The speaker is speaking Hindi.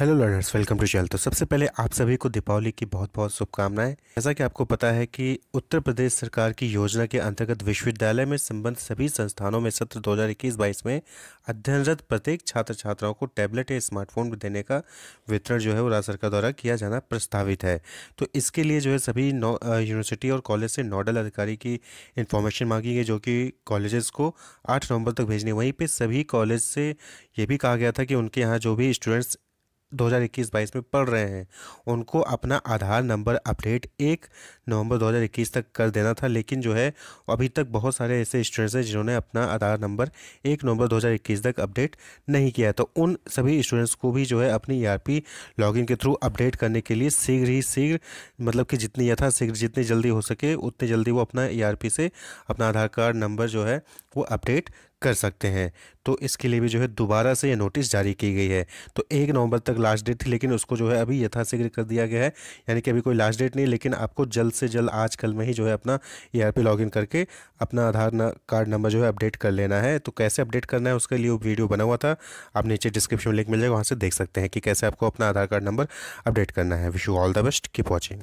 hello learners welcome to channel तो सबसे पहले आप सभी को दीपावली की बहुत बहुत शुभकामनाएं जैसा कि आपको पता है कि उत्तर प्रदेश सरकार की योजना के अंतर्गत विश्वविद्यालय में संबंध सभी संस्थानों में सत्र 2021-22 में अध्ययनरत प्रत्येक छात्र छात्राओं को टैबलेट या स्मार्टफोन देने का वितरण जो है वो राज्य सरकार द्वारा किया जाना प्रस्तावित है तो इसके लिए जो है सभी यूनिवर्सिटी और कॉलेज से नोडल अधिकारी की इन्फॉर्मेशन मांगी गई जो कि कॉलेजेस को आठ नवम्बर तक भेजने वहीं पर सभी कॉलेज से ये भी कहा गया था कि उनके यहाँ जो भी स्टूडेंट्स इक्कीस बाईस में पढ़ रहे हैं उनको अपना आधार नंबर अपडेट एक नवंबर 2021 तक कर देना था लेकिन जो है अभी तक बहुत सारे ऐसे स्टूडेंट्स हैं जिन्होंने अपना आधार नंबर एक नवंबर 2021 तक अपडेट नहीं किया तो उन सभी स्टूडेंट्स को भी जो है अपनी ई e लॉगिन के थ्रू अपडेट करने के लिए शीघ्र ही शीघ्र मतलब कि जितनी यथाशीघ्र जितनी जल्दी हो सके उतनी जल्दी वो अपना ई e से अपना आधार कार्ड नंबर जो है वो अपडेट कर सकते हैं तो इसके लिए भी जो है दोबारा से यह नोटिस जारी की गई है तो एक नवंबर तक लास्ट डेट थी लेकिन उसको जो है अभी यथाशीघ्र कर दिया गया है यानी कि अभी कोई लास्ट डेट नहीं लेकिन आपको जल्द से जल्द आज कल में ही जो है अपना ए आर लॉगिन करके अपना आधार न, कार्ड नंबर जो है अपडेट कर लेना है तो कैसे अपडेट करना है उसके लिए वीडियो बना हुआ था आप नीचे डिस्क्रिप्शन लिंक मिल जाएगा वहाँ से देख सकते हैं कि कैसे आपको अपना आधार कार्ड नंबर अपडेट करना है wish you all the best keep watching